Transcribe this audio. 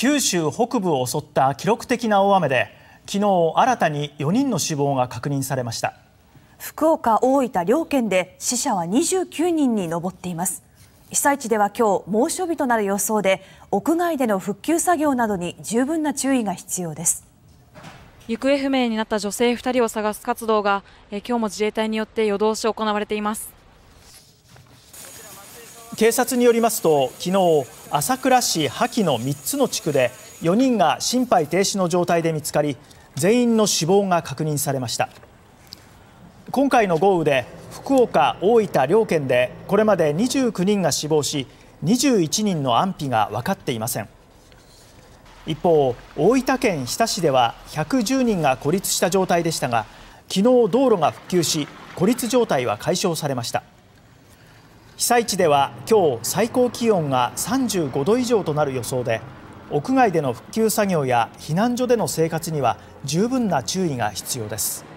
九州北部を襲った記録的な大雨で昨日新たに4人の死亡が確認されました福岡大分両県で死者は29人に上っています被災地では今日猛暑日となる予想で屋外での復旧作業などに十分な注意が必要です行方不明になった女性2人を探す活動が今日も自衛隊によって夜通し行われています警察によりますと昨日朝倉市萩の3つの地区で4人が心肺停止の状態で見つかり全員の死亡が確認されました今回の豪雨で福岡、大分両県でこれまで29人が死亡し21人の安否が分かっていません一方、大分県日田市では110人が孤立した状態でしたが昨日道路が復旧し孤立状態は解消されました。被災地では今日最高気温が35度以上となる予想で屋外での復旧作業や避難所での生活には十分な注意が必要です。